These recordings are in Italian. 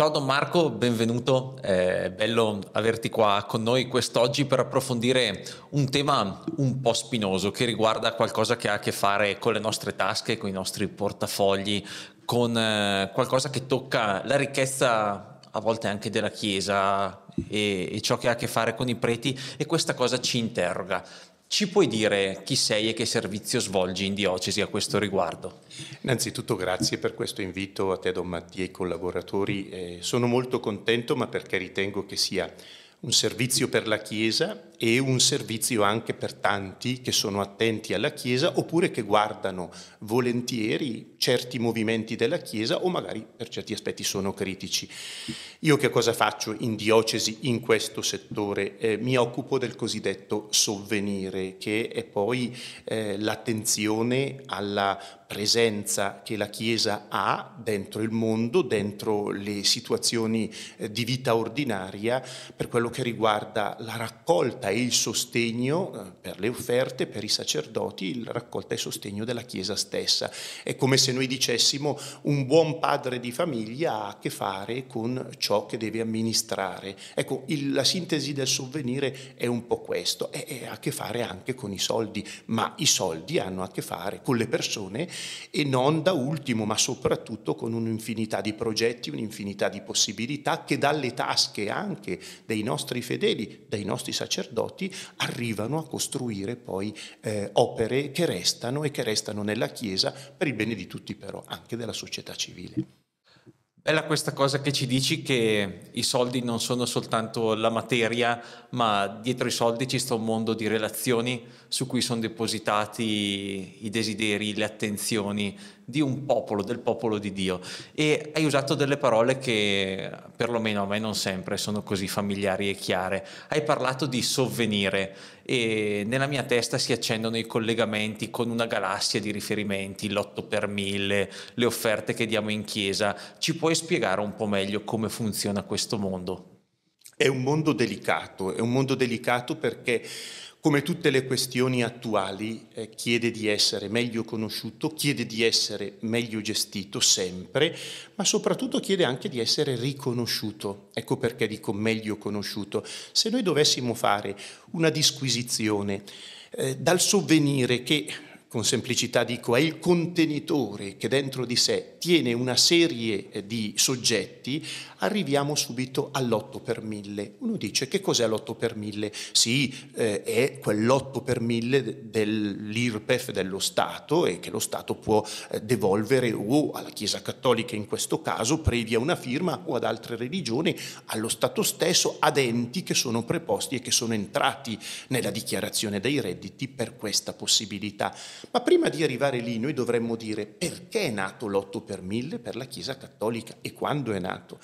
Ciao Don Marco, benvenuto, è bello averti qua con noi quest'oggi per approfondire un tema un po' spinoso che riguarda qualcosa che ha a che fare con le nostre tasche, con i nostri portafogli, con eh, qualcosa che tocca la ricchezza a volte anche della Chiesa e, e ciò che ha a che fare con i preti e questa cosa ci interroga. Ci puoi dire chi sei e che servizio svolgi in diocesi a questo riguardo? Innanzitutto grazie per questo invito a te Don Mattia e ai collaboratori. Eh, sono molto contento ma perché ritengo che sia un servizio per la Chiesa e un servizio anche per tanti che sono attenti alla Chiesa oppure che guardano volentieri certi movimenti della Chiesa o magari per certi aspetti sono critici. Io che cosa faccio in diocesi in questo settore? Eh, mi occupo del cosiddetto sovvenire, che è poi eh, l'attenzione alla presenza che la Chiesa ha dentro il mondo, dentro le situazioni eh, di vita ordinaria, per quello che riguarda la raccolta raccolta e il sostegno eh, per le offerte, per i sacerdoti, la raccolta e il sostegno della Chiesa stessa. È come se noi dicessimo un buon padre di famiglia ha a che fare con ciò che deve amministrare. Ecco, il, la sintesi del sovvenire è un po' questo, è, ha a che fare anche con i soldi, ma i soldi hanno a che fare con le persone e non da ultimo, ma soprattutto con un'infinità di progetti, un'infinità di possibilità che dalle tasche anche dei nostri fedeli, dai nostri sacerdoti, sacerdoti arrivano a costruire poi eh, opere che restano e che restano nella Chiesa per il bene di tutti però, anche della società civile. Bella questa cosa che ci dici che i soldi non sono soltanto la materia, ma dietro i soldi ci sta un mondo di relazioni su cui sono depositati i desideri, le attenzioni di un popolo, del popolo di Dio. E hai usato delle parole che perlomeno a me non sempre sono così familiari e chiare. Hai parlato di sovvenire e nella mia testa si accendono i collegamenti con una galassia di riferimenti, l'otto per mille, le offerte che diamo in chiesa. Ci puoi spiegare un po' meglio come funziona questo mondo? È un mondo delicato, è un mondo delicato perché come tutte le questioni attuali, eh, chiede di essere meglio conosciuto, chiede di essere meglio gestito sempre, ma soprattutto chiede anche di essere riconosciuto. Ecco perché dico meglio conosciuto. Se noi dovessimo fare una disquisizione eh, dal sovvenire che con semplicità dico, è il contenitore che dentro di sé tiene una serie di soggetti, arriviamo subito all'8 per 1000. Uno dice che cos'è l'8 per 1000? Sì, eh, è quell'8 per 1000 dell'IRPEF dello Stato e che lo Stato può eh, devolvere o alla Chiesa Cattolica in questo caso, previa una firma o ad altre religioni, allo Stato stesso, ad enti che sono preposti e che sono entrati nella dichiarazione dei redditi per questa possibilità. Ma prima di arrivare lì noi dovremmo dire perché è nato l'8 per 1000 per la Chiesa Cattolica e quando è nato.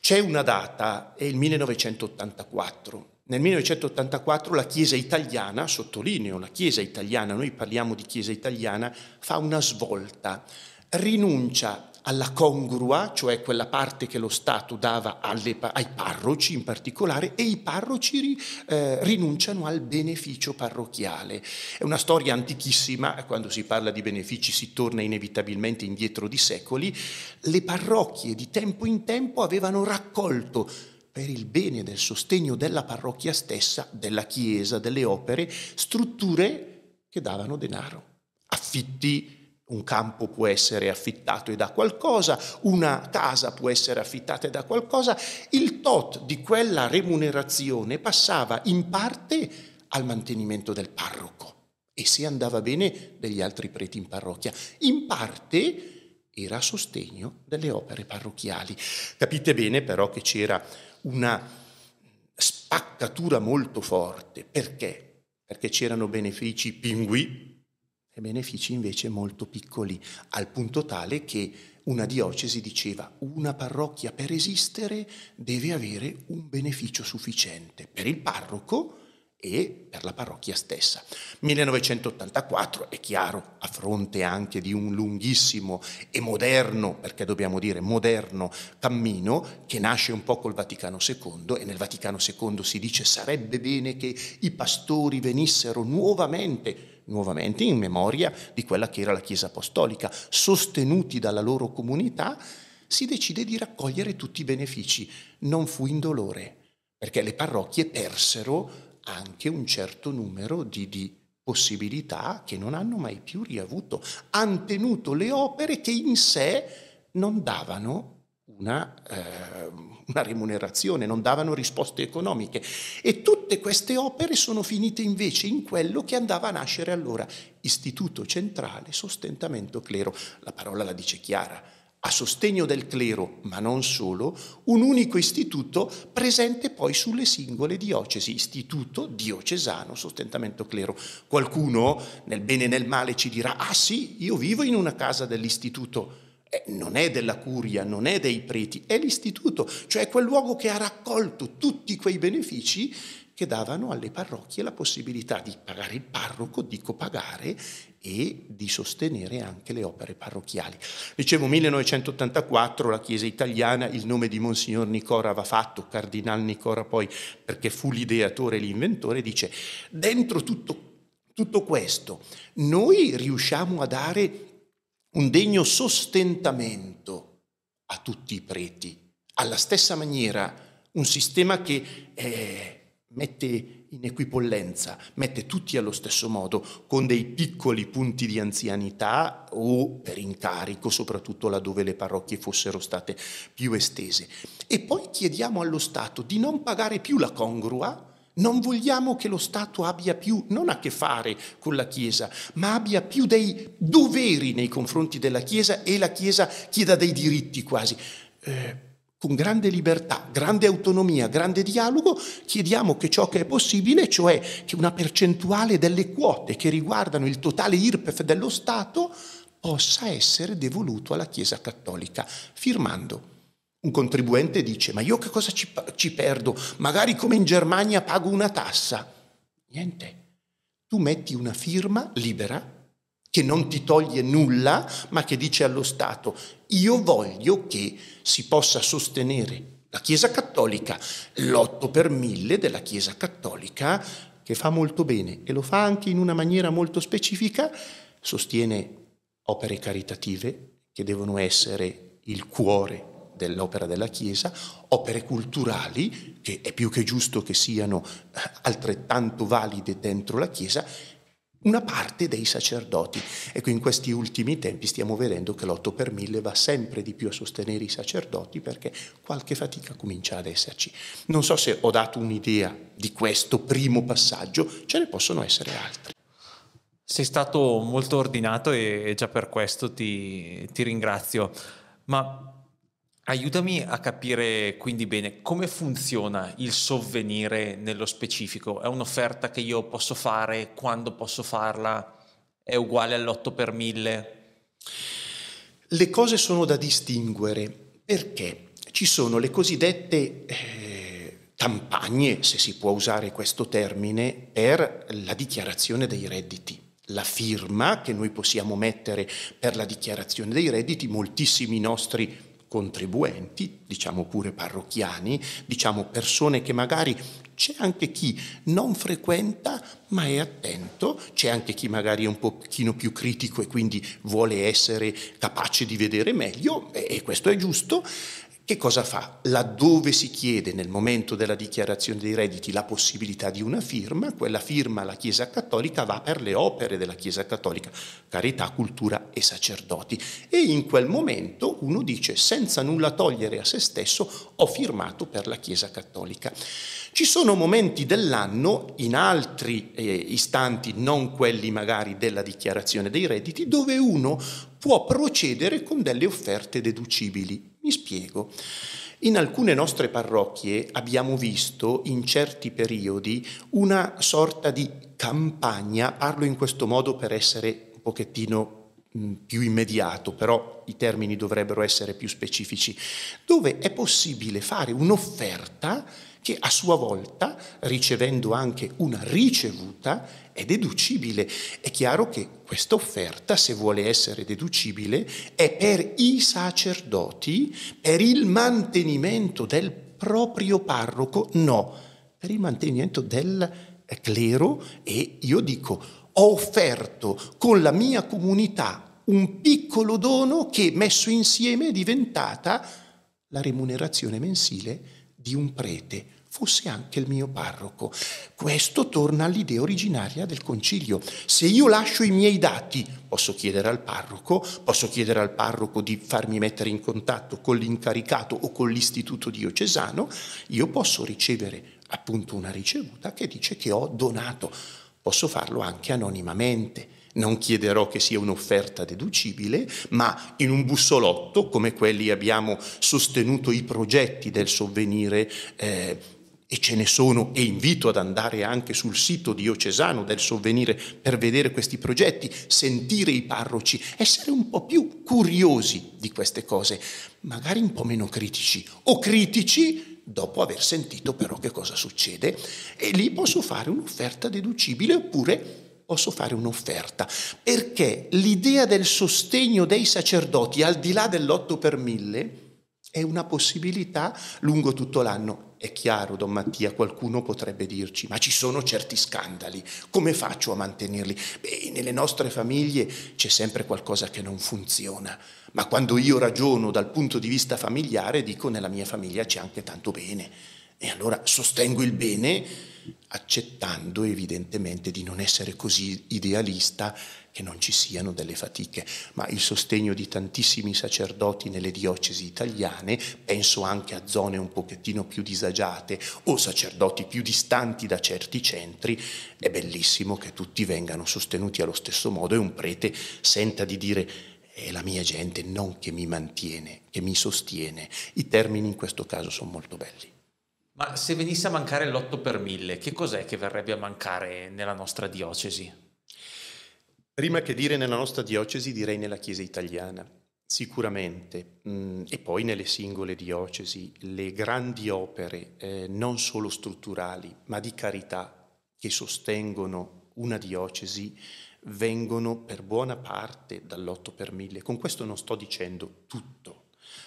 C'è una data, è il 1984. Nel 1984 la Chiesa italiana, sottolineo, la Chiesa italiana, noi parliamo di Chiesa italiana, fa una svolta, rinuncia alla congrua, cioè quella parte che lo Stato dava alle, ai parroci in particolare, e i parroci eh, rinunciano al beneficio parrocchiale. È una storia antichissima, eh, quando si parla di benefici si torna inevitabilmente indietro di secoli. Le parrocchie di tempo in tempo avevano raccolto per il bene del sostegno della parrocchia stessa, della chiesa, delle opere, strutture che davano denaro, affitti, un campo può essere affittato da qualcosa, una casa può essere affittata da qualcosa, il tot di quella remunerazione passava in parte al mantenimento del parroco e se andava bene degli altri preti in parrocchia, in parte era a sostegno delle opere parrocchiali. Capite bene però che c'era una spaccatura molto forte, perché? Perché c'erano benefici pingui e benefici invece molto piccoli, al punto tale che una diocesi diceva una parrocchia per esistere deve avere un beneficio sufficiente per il parroco e per la parrocchia stessa. 1984 è chiaro, a fronte anche di un lunghissimo e moderno, perché dobbiamo dire moderno, cammino che nasce un po' col Vaticano II e nel Vaticano II si dice sarebbe bene che i pastori venissero nuovamente nuovamente in memoria di quella che era la Chiesa Apostolica, sostenuti dalla loro comunità, si decide di raccogliere tutti i benefici. Non fu indolore, perché le parrocchie persero anche un certo numero di, di possibilità che non hanno mai più riavuto. Hanno tenuto le opere che in sé non davano una, eh, una, remunerazione, non davano risposte economiche. E tutte queste opere sono finite invece in quello che andava a nascere allora, Istituto Centrale Sostentamento Clero. La parola la dice chiara. A sostegno del clero, ma non solo, un unico istituto presente poi sulle singole diocesi, istituto diocesano sostentamento clero. Qualcuno nel bene e nel male ci dirà, ah sì, io vivo in una casa dell'istituto, eh, non è della curia, non è dei preti, è l'istituto, cioè quel luogo che ha raccolto tutti quei benefici che davano alle parrocchie la possibilità di pagare il parroco, dico pagare, e di sostenere anche le opere parrocchiali. Dicevo, 1984 la Chiesa italiana, il nome di Monsignor Nicora va fatto, Cardinal Nicora poi, perché fu l'ideatore e l'inventore, dice, dentro tutto, tutto questo noi riusciamo a dare un degno sostentamento a tutti i preti. Alla stessa maniera, un sistema che eh, mette in equipollenza, mette tutti allo stesso modo, con dei piccoli punti di anzianità o per incarico, soprattutto laddove le parrocchie fossero state più estese. E poi chiediamo allo Stato di non pagare più la congrua, non vogliamo che lo Stato abbia più, non a che fare con la Chiesa, ma abbia più dei doveri nei confronti della Chiesa e la Chiesa chieda dei diritti quasi. Eh, con grande libertà, grande autonomia, grande dialogo, chiediamo che ciò che è possibile, cioè che una percentuale delle quote che riguardano il totale IRPEF dello Stato possa essere devoluto alla Chiesa Cattolica, firmando un contribuente dice, ma io che cosa ci, ci perdo? Magari come in Germania pago una tassa. Niente. Tu metti una firma libera che non ti toglie nulla, ma che dice allo Stato, io voglio che si possa sostenere la Chiesa Cattolica, l'otto per mille della Chiesa Cattolica, che fa molto bene e lo fa anche in una maniera molto specifica, sostiene opere caritative che devono essere il cuore dell'opera della Chiesa, opere culturali, che è più che giusto che siano eh, altrettanto valide dentro la Chiesa, una parte dei sacerdoti. Ecco, in questi ultimi tempi stiamo vedendo che l'otto per mille va sempre di più a sostenere i sacerdoti perché qualche fatica comincia ad esserci. Non so se ho dato un'idea di questo primo passaggio, ce ne possono essere altri. Sei stato molto ordinato e già per questo ti, ti ringrazio. Ma Aiutami a capire quindi bene come funziona il sovvenire nello specifico. È un'offerta che io posso fare, quando posso farla, è uguale all'8 per 1000? Le cose sono da distinguere perché ci sono le cosiddette eh, campagne, se si può usare questo termine, per la dichiarazione dei redditi la firma che noi possiamo mettere per la dichiarazione dei redditi, moltissimi nostri contribuenti, diciamo pure parrocchiani, diciamo persone che magari c'è anche chi non frequenta ma è attento, c'è anche chi magari è un pochino più critico e quindi vuole essere capace di vedere meglio e questo è giusto, che cosa fa? Laddove si chiede nel momento della dichiarazione dei redditi la possibilità di una firma, quella firma la Chiesa Cattolica va per le opere della Chiesa Cattolica, carità, cultura e sacerdoti. E in quel momento uno dice, senza nulla togliere a se stesso, ho firmato per la Chiesa Cattolica. Ci sono momenti dell'anno, in altri eh, istanti, non quelli magari della dichiarazione dei redditi, dove uno può procedere con delle offerte deducibili mi spiego. In alcune nostre parrocchie abbiamo visto in certi periodi una sorta di campagna, parlo in questo modo per essere un pochettino Mm, più immediato, però i termini dovrebbero essere più specifici, dove è possibile fare un'offerta che a sua volta, ricevendo anche una ricevuta, è deducibile. È chiaro che questa offerta, se vuole essere deducibile, è per i sacerdoti, per il mantenimento del proprio parroco, no, per il mantenimento del clero e io dico ho offerto con la mia comunità un piccolo dono che messo insieme è diventata la remunerazione mensile di un prete, fosse anche il mio parroco. Questo torna all'idea originaria del concilio. Se io lascio i miei dati, posso chiedere al parroco, posso chiedere al parroco di farmi mettere in contatto con l'incaricato o con l'istituto diocesano, io posso ricevere appunto una ricevuta che dice che ho donato. Posso farlo anche anonimamente non chiederò che sia un'offerta deducibile, ma in un bussolotto, come quelli abbiamo sostenuto i progetti del sovvenire. Eh, e ce ne sono e invito ad andare anche sul sito diocesano del sovvenire per vedere questi progetti, sentire i parroci, essere un po' più curiosi di queste cose, magari un po' meno critici o critici dopo aver sentito però che cosa succede e lì posso fare un'offerta deducibile oppure posso fare un'offerta, perché l'idea del sostegno dei sacerdoti al di là dell'otto per mille è una possibilità lungo tutto l'anno. È chiaro, Don Mattia, qualcuno potrebbe dirci, ma ci sono certi scandali, come faccio a mantenerli? Beh, nelle nostre famiglie c'è sempre qualcosa che non funziona, ma quando io ragiono dal punto di vista familiare dico nella mia famiglia c'è anche tanto bene. E allora sostengo il bene accettando evidentemente di non essere così idealista che non ci siano delle fatiche, ma il sostegno di tantissimi sacerdoti nelle diocesi italiane, penso anche a zone un pochettino più disagiate o sacerdoti più distanti da certi centri, è bellissimo che tutti vengano sostenuti allo stesso modo e un prete senta di dire è eh, la mia gente non che mi mantiene, che mi sostiene. I termini in questo caso sono molto belli. Ma se venisse a mancare l'8 per 1000, che cos'è che verrebbe a mancare nella nostra diocesi? Prima che dire nella nostra diocesi, direi nella Chiesa italiana, sicuramente, mm, e poi nelle singole diocesi, le grandi opere, eh, non solo strutturali, ma di carità, che sostengono una diocesi, vengono per buona parte dall'8 per 1000. Con questo non sto dicendo tutto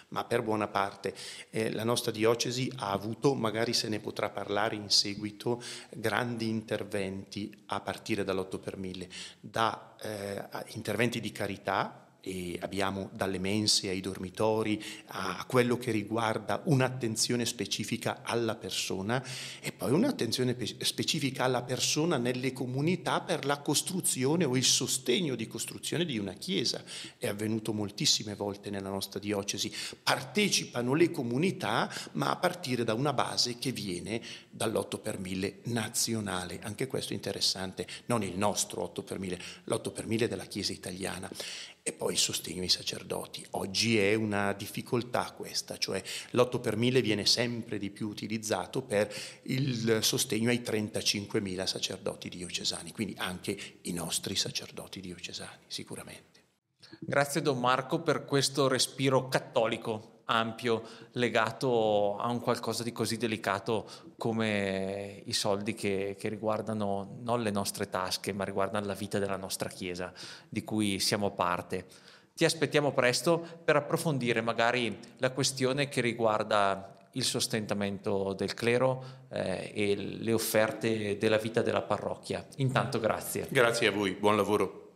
ma per buona parte eh, la nostra diocesi ha avuto, magari se ne potrà parlare in seguito, grandi interventi a partire dall'8 per 1000, da eh, interventi di carità e abbiamo dalle mense ai dormitori a quello che riguarda un'attenzione specifica alla persona e poi un'attenzione specifica alla persona nelle comunità per la costruzione o il sostegno di costruzione di una chiesa. È avvenuto moltissime volte nella nostra diocesi. Partecipano le comunità ma a partire da una base che viene dall'8 per 1000 nazionale. Anche questo è interessante, non il nostro 8 per 1000, l'8 per 1000 della Chiesa italiana. E poi poi il sostegno ai sacerdoti. Oggi è una difficoltà questa, cioè l'8 per 1000 viene sempre di più utilizzato per il sostegno ai 35.000 sacerdoti diocesani, quindi anche i nostri sacerdoti diocesani, sicuramente. Grazie Don Marco per questo respiro cattolico ampio legato a un qualcosa di così delicato come i soldi che, che riguardano non le nostre tasche, ma riguardano la vita della nostra Chiesa, di cui siamo parte. Ti aspettiamo presto per approfondire magari la questione che riguarda il sostentamento del clero eh, e le offerte della vita della parrocchia. Intanto grazie. Grazie a voi, buon lavoro.